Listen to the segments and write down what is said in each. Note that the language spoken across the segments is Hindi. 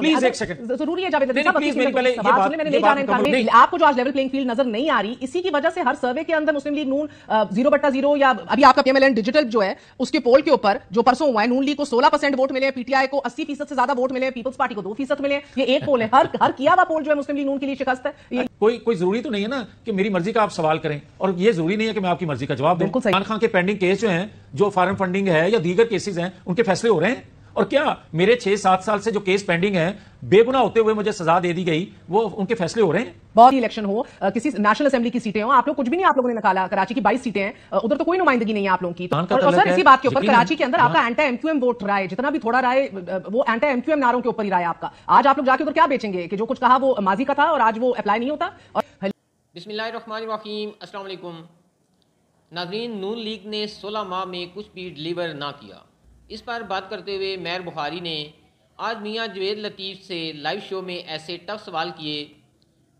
जरूरी है आपको जो आज लेवल प्लेइंग फील्ड नजर नहीं आ रही इसी की वजह से हर सर्वे के अंदर मुस्लिम लीग नून जीरो बट्टा जीरो या अभी आपका पीएमएलएन डिजिटल जो है उसके पोल के ऊपर जो परसों हुआ है नून लीग को सोलह परसेंट वोट मिले पीटीआई को अस्सी फीसद से ज्यादा वोट मिले पीपल्स पार्टी को दो फीसद मिले ये एक पोल है हर हर किया हुआ पोल जो है मुस्लिम लीग नून के लिए शिकस्त है कोई कोई जरूरी तो नहीं है ना कि मेरी मर्जी का आप सवाल करें और ये जरूरी नहीं है कि मैं आपकी मर्जी का जवाब दूं खान खान के पेंडिंग केस जो हैं जो फॉरन फंडिंग है या दीगर केसेस हैं उनके फैसले हो रहे हैं और क्या मेरे छह सात साल से जो केस पेंडिंग है बेगुना होते हुए मुझे सजा दे दी गई वो उनके फैसले हो रहे हैं बहुत ही इलेक्शन हो किसी नेशनल असेंबली की सीटें हो आप लोग कुछ भी नहीं आप लोगों ने निकाला कराची की बाईस सीटें हैं उधर तो कोई नुमाइंदगी नहीं है आप लोगों की और, और सर इसी बात के ऊपर कराची के अंदर आपका एंटा एमक्यूएम वोट रहा है जितना भी थोड़ा रहा है वो एंटा एमक्यूएम नारों के ऊपर ही रहा है आपका आज आप लोग जाके उधर क्या बेचेंगे कि जो कुछ कहा वो माजी का था और आज वो अप्लाई नहीं होता और नाजरीन नून लीग ने सोलह माह में कुछ भी डिलीवर ना किया इस पर बात करते हुए मैर बुखारी ने आज मियाँ जवेद लतीफ़ से लाइव शो में ऐसे टफ सवाल किए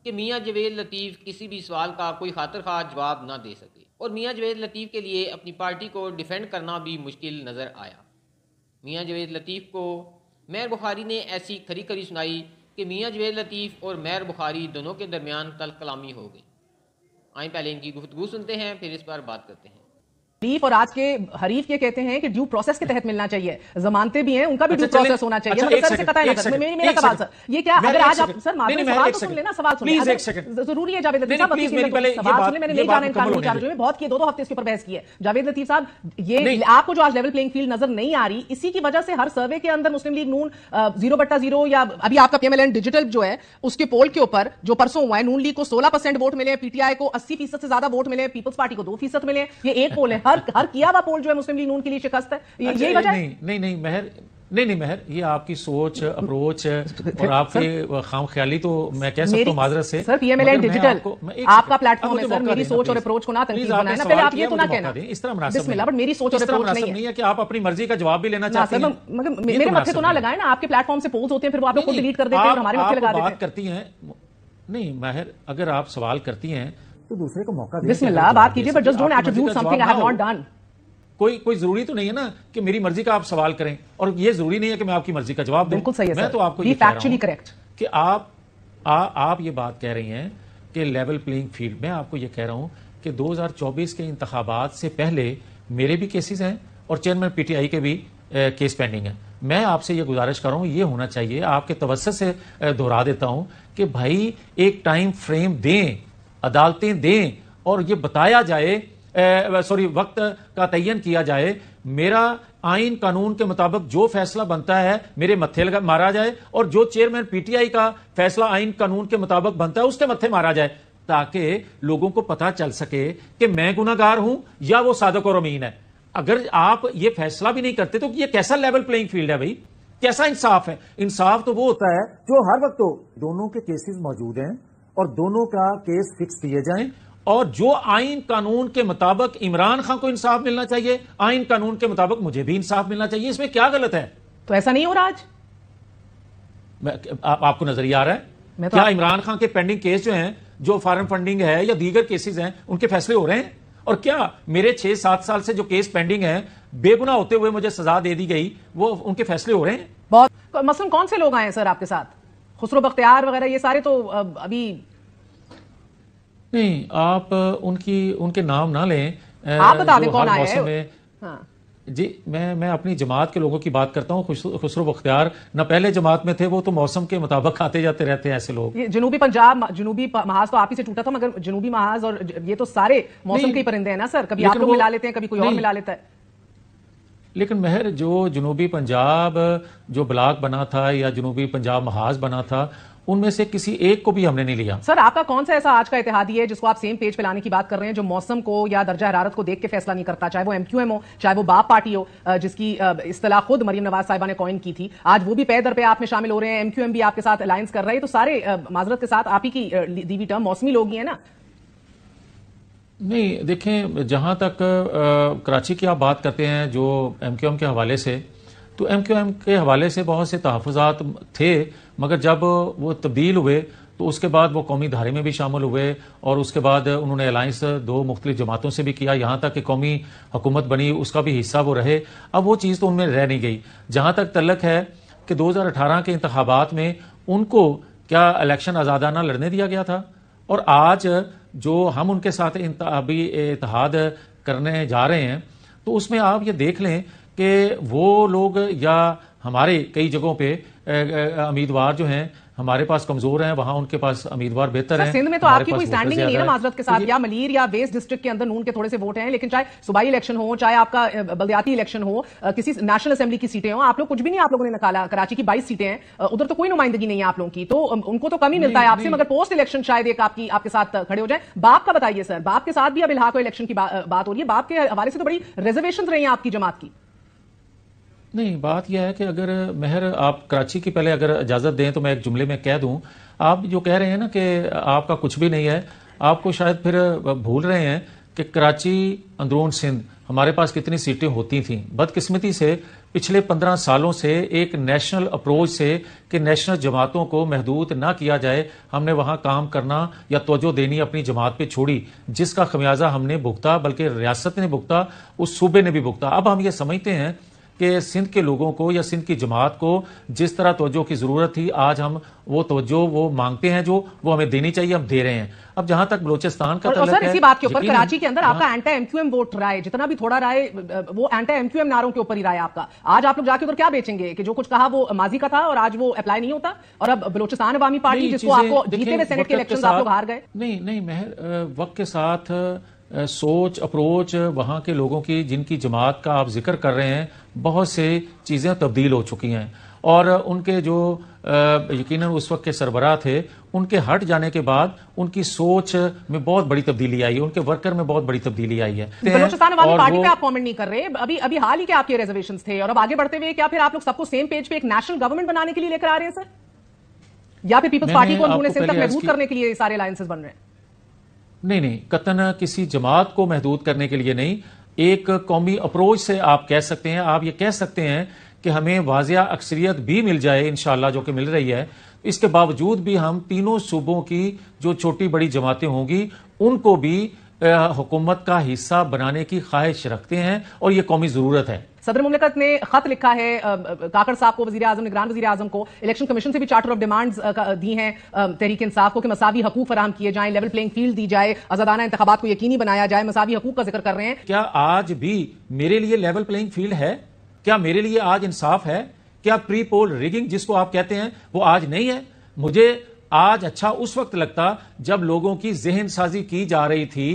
कि मियाँ जवेद लतीफ़ किसी भी सवाल का कोई खातर खा जवाब ना दे सके और मियाँ जवेद लतीफ़ के लिए अपनी पार्टी को डिफेंड करना भी मुश्किल नज़र आया मियाँ जवेद लतीफ़ को मैर बुखारी ने ऐसी खरी खरी सुनाई कि मियाँ जवेद लतीफ़ और मैर बुखारी दोनों के दरमियान कल कलामी हो गई आए पहले इनकी गुफ्तु सुनते हैं फिर इस पर बात करते हैं लतीफ और आज के हरीफ ये कहते हैं कि ड्यू प्रोसेस के तहत मिलना चाहिए जमानते भी हैं उनका भी ड्यू अच्छा, प्रोसेस होना चाहिए अच्छा, तो जरूरी है जावेद लतीफ साहब बहुत किए दो हफ्ते इसके ऊपर बहस की है जावेद लतीफ साहब ये आपको जो आज लेवल प्लेइंग फील्ड नजर नहीं आ रही इसी की वजह से हर सर्वे के अंदर मुस्लिम लीग नून जीरो बट्टा जीरो या अभी आपका पीएमएलएन डिजिटल जो है उसके पोल के ऊपर जो परसों हुआ है नून लीग को सोलह परसेंट वोट मिले पीटीआई को अस्सी फीसद से ज्यादा वोट मिले पीपल्स पार्टी को दो फीसद मिले ये एक पोल है हर हर हर किया हुआ पोल जो है मुस्लिम लीग नून के लिए शिकस्त है ये अच्छा, यही वजह नहीं, नहीं नहीं मेहर नहीं नहीं महर ये आपकी सोच अप्रोच और आपके खाम ख्याली तो मैं कह सकता हूँ माजरत से सर पीएमएल डिजिटल आपका प्लेटफॉर्म है तो सर मेरी सोच और अप्रोच को ना पहले आप ये तो ना तो कहना इस तरह मुनासिब नहीं बट मेरी सोच और अप्रोच नहीं है कि आप अपनी मर्जी का जवाब भी लेना चाहते हैं मगर तो मेरे मथे तो ना लगाए ना आपके प्लेटफॉर्म से पोल्स होते हैं फिर वो आप लोग डिलीट कर देते हैं हमारे मथे लगा देते हैं करती हैं नहीं महर अगर आप सवाल करती हैं तो दूसरे को मौका बिस्मिल्लाह बात कीजिए but just don't attribute something I have not done कोई कोई जरूरी तो नहीं है ना कि मेरी मर्जी का आप सवाल करें और ये जरूरी नहीं है कि मैं आपकी मर्जी का जवाब बिल्कुल सही है मैं तो आपको ये फैक्चुअली करेक्ट कि आप आ, आप ये बात कह रही हैं कि लेवल प्लेइंग फील्ड में आपको ये कह रहा हूं कि 2024 के इंतबात से पहले मेरे भी केसेस हैं और चेयरमैन पीटीआई के भी ए, केस पेंडिंग है मैं आपसे ये गुजारिश कर रहा हूं ये होना चाहिए आपके तवस्त से दोहरा देता हूं कि भाई एक टाइम फ्रेम दें अदालतें दें और ये बताया जाए सॉरी वक्त का तयन किया जाए मेरा आइन कानून के मुताबिक जो फैसला बनता है मेरे मत्थे मारा जाए और जो चेयरमैन पीटीआई का फैसला आइन कानून के मुताबिक बनता है उसके मत्थे मारा जाए ताकि लोगों को पता चल सके कि मैं गुनागार हूं या वो सादक और अमीन है अगर आप ये फैसला भी नहीं करते तो ये कैसा लेवल प्लेइंग फील्ड है भाई कैसा इंसाफ है इंसाफ तो वो होता है जो हर वक्त हो दोनों के केसेस मौजूद हैं और दोनों का केस फिक्स किए जाए और जो आइन कानून के मुताबिक इमरान खान को इंसाफ मिलना चाहिए आइन कानून के मुताबिक मुझे भी इंसाफ मिलना चाहिए इसमें क्या गलत है तो ऐसा नहीं हो रहा आज आप, आपको नजरिया आ रहा है मैं तो क्या इमरान खान के पेंडिंग केस जो हैं जो फॉरन फंडिंग है या दीगर केसेस हैं उनके फैसले हो रहे हैं और क्या मेरे छह सात साल से जो केस पेंडिंग है बेगुना होते हुए मुझे सजा दे दी गई वो उनके फैसले हो रहे हैं बहुत मसलन कौन से लोग आए हैं सर आपके साथ खुसरो बख्तियार वगैरह ये सारे तो अभी नहीं आप उनकी उनके नाम ना लें आप बता दें कौन आया है हाँ। जी मैं मैं अपनी जमात के लोगों की बात करता हूँ खुसरो बख्तियार ना पहले जमात में थे वो तो मौसम के मुताबिक आते जाते रहते हैं ऐसे लोग जनूबी पंजाब जनूबी महाज तो आप ही से टूटा था मगर जनूबी महाज और ये तो सारे मौसम के ही परिंदे हैं ना सर कभी आप लोग मिला लेते हैं कभी कोई और मिला लेता है लेकिन महर जो जनूबी पंजाब जो ब्लाक बना था या जनूबी पंजाब महाज बना था उनमें से किसी एक को भी हमने नहीं लिया सर आपका कौन सा ऐसा आज का इतिहादी है जिसको आप सेम पेज पे लाने की बात कर रहे हैं जो मौसम को या दर्जा हरारत को देख के फैसला नहीं करता चाहे वो एमक्यूएम हो चाहे वो बाप पार्टी हो जिसकी इस्तला खुद मरीम नवाज साहिबा ने कॉइन की थी आज वो भी पे दर पे आप में शामिल हो रहे हैं एमक्यूएम भी आपके साथ अलायंस कर रहे हैं तो सारे माजरत के साथ आप ही की दीवी टर्म मौसमी लोग ही है ना नहीं देखें जहाँ तक आ, कराची की आप बात करते हैं जो एम क्यू एम के हवाले से तो एम क्यू एम के हवाले से बहुत से तहफात थे मगर जब वो तब्दील हुए तो उसके बाद वो कौमी धारे में भी शामिल हुए और उसके बाद उन्होंने अलाइंस दो मुख्तलि जमातों से भी किया यहाँ तक कि कौमी हुकूमत बनी उसका भी हिस्सा वो रहे अब वो चीज़ तो उनमें रह नहीं गई जहाँ तक तलक है कि 2018 के इंतबात में उनको क्या इलेक्शन आज़ादाना लड़ने दिया गया था और आज जो हम उनके साथ अभी इतिहाद करने जा रहे हैं तो उसमें आप ये देख लें कि वो लोग या हमारे कई जगहों पे उम्मीदवार जो हैं हमारे पास कमजोर हैं वहां उनके पास उम्मीदवार बेहतर हैं सिंध में तो आपकी कोई स्टैंडिंग नहीं है माजरत के साथ या मलीर या वेस्ट डिस्ट्रिक्ट के अंदर नून के थोड़े से वोट हैं लेकिन चाहे सुबह इलेक्शन हो चाहे आपका बलदियाती इलेक्शन हो किसी नेशनल असेंबली की सीटें हो आप लोग कुछ भी नहीं आप लोगों ने निकाला कराची की बाईस सीटें हैं उधर तो कोई नुमाइंदगी नहीं है आप लोगों की तो उनको तो कम ही मिलता है आपसे मगर पोस्ट इलेक्शन शायद एक आपकी आपके साथ खड़े हो जाए बाप का बताइए सर बाप के साथ भी अब इलाहा इलेक्शन की बात हो रही है बाप के हवाले से तो बड़ी रिजर्वेशन रही है आपकी जमात की नहीं बात यह है कि अगर मेहर आप कराची की पहले अगर इजाज़त दें तो मैं एक जुमले में कह दूं आप जो कह रहे हैं ना कि आपका कुछ भी नहीं है आपको शायद फिर भूल रहे हैं कि कराची अंदरून सिंध हमारे पास कितनी सीटें होती थीं बदकिस्मती से पिछले पंद्रह सालों से एक नेशनल अप्रोच से कि नेशनल जमातों को महदूद ना किया जाए हमने वहां काम करना या तोजो देनी अपनी जमात पे छोड़ी जिसका खमियाजा हमने भुगता बल्कि रियासत ने भुगता उस सूबे ने भी भुगता अब हम ये समझते हैं कि सिंध के लोगों को या सिंध की जमात को जिस तरह तोज्जो की ज़रूरत थी आज हम वो तोज्जो वो मांगते हैं जो वो हमें देनी चाहिए हम दे रहे हैं अब जहां तक बलोचिस्तान का और सर इसी बात के ऊपर कराची के अंदर हाँ। आपका एंटा एमक्यूएम वोट रहा है जितना भी थोड़ा रहा है वो एंटा एमक्यूएम नारों के ऊपर ही रहा है आपका आज आप लोग जाके उधर क्या बेचेंगे कि जो कुछ कहा वो माजी का था और आज वो अप्लाई नहीं होता और अब बलोचिस्तान अवामी पार्टी जिसको आपको जीते हुए सेनेट के इलेक्शन आप लोग हार गए नहीं नहीं मेहर वक्त के साथ सोच अप्रोच वहाँ के लोगों की जिनकी जमात का आप जिक्र कर रहे हैं बहुत से चीज़ें तब्दील हो चुकी हैं और उनके जो यकीन उस वक्त के सरबरा थे उनके हट जाने के बाद उनकी सोच में बहुत बड़ी तब्दीली आई है उनके वर्कर में बहुत बड़ी तब्दीली आई है तो पार्टी पे आप कमेंट नहीं कर रहे अभी अभी हाल ही के आपके रिजर्वेशन थे और अब आगे बढ़ते हुए क्या फिर आप लोग सबको सेम पेज पे एक नेशनल गवर्नमेंट बनाने के लिए लेकर आ रहे हैं सर या फिर पीपल्स पार्टी को उन्होंने करने के लिए सारे अलायसेज बन रहे हैं नहीं नहीं कतन किसी जमात को महदूद करने के लिए नहीं एक कौमी अप्रोच से आप कह सकते हैं आप ये कह सकते हैं कि हमें वाजिया अक्सरियत भी मिल जाए इन जो कि मिल रही है इसके बावजूद भी हम तीनों सूबों की जो छोटी बड़ी जमातें होंगी उनको भी हुकूमत का हिस्सा बनाने की ख्वाहिश रखते हैं और ये कौमी ज़रूरत है सदर मुमलिकत ने खत लिखा है काकड़ साहब को वजी अजम निगरान वजी अजम को इलेक्शन कमीशन से भी चार्टर ऑफ डिमांड दी हैं तहरीक इंसाफ को कि मसावी हकूक फराम किए जाए लेवल प्लेइंग फील्ड दी जाए आजादाना इंतबात को यकीनी बनाया जाए मसावी हकूक का जिक्र कर रहे हैं क्या आज भी मेरे लिए लेवल प्लेइंग फील्ड है क्या मेरे लिए आज इंसाफ है क्या प्री पोल रिगिंग जिसको आप कहते हैं वो आज नहीं है मुझे आज अच्छा उस वक्त लगता जब लोगों की जहन साजी की जा रही थी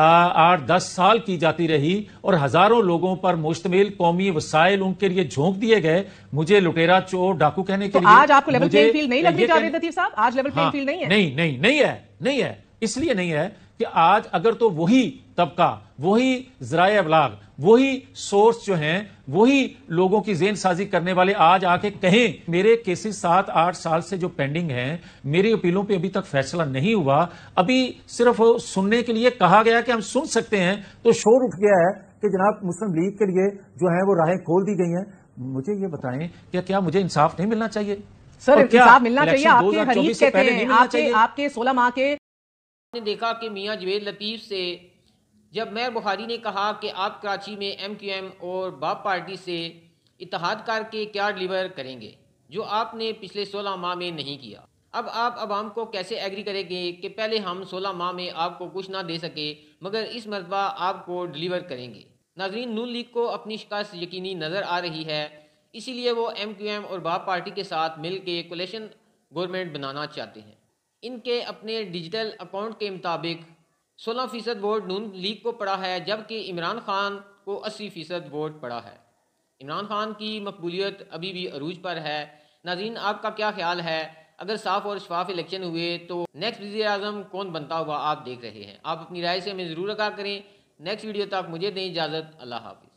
आठ दस साल की जाती रही और हजारों लोगों पर मुश्तमिल कौमी वसाइल उनके लिए झोंक दिए गए मुझे लुटेरा चोर डाकू कहने के तो लिए आज आपको लेवल प्लेइंग फील्ड नहीं लग रही साहब आज लेवल प्लेइंग फील्ड नहीं है नहीं नहीं नहीं है नहीं है इसलिए नहीं है कि आज अगर तो वही तबका वही जराए अबलाग वही सोर्स जो हैं वही लोगों की जेन साजी करने वाले आज आके कहें मेरे केसेस सात आठ साल से जो पेंडिंग हैं मेरी अपीलों पे अभी तक फैसला नहीं हुआ अभी सिर्फ सुनने के लिए कहा गया कि हम सुन सकते हैं तो शोर उठ गया है कि जनाब मुस्लिम लीग के लिए जो है वो राहें खोल दी गई हैं मुझे ये बताएं क्या क्या मुझे इंसाफ नहीं मिलना चाहिए सर इंसाफ मिलना चाहिए आपके हरीफ कहते हैं आपके आपके सोलह माह के ने देखा कि मियाँ जवेद लतीफ़ से जब मैर बुखारी ने कहा कि आप कराची में एम क्यू एम और बाप पार्टी से इतिहाद करके क्या डिलीवर करेंगे जो आपने पिछले सोलह माह में नहीं किया अब आप आवाम को कैसे एग्री करेंगे कि पहले हम सोलह माह में आपको कुछ ना दे सके मगर इस मरतबा आपको डिलीवर करेंगे नाजरीन नून लीग को अपनी शिकस्त यकीनी नज़र आ रही है इसीलिए वो एम क्यू एम और बाप पार्टी के साथ मिल के कोलेशन गवर्नमेंट बनाना चाहते हैं इनके अपने डिजिटल अकाउंट के मुताबिक सोलह फ़ीसद वोट नून लीग को पड़ा है जबकि इमरान खान को अस्सी फ़ीसद वोट पड़ा है इमरान खान की मकबूलियत अभी भी अरूज पर है नाजीन आपका क्या ख्याल है अगर साफ और शफाफ इलेक्शन हुए तो नेक्स्ट वजी अजम कौन बनता हुआ आप देख रहे हैं आप अपनी राय से हमें ज़रूर रखा करें नेक्स्ट वीडियो तक मुझे दें इजाज़त अल्लाह हाफि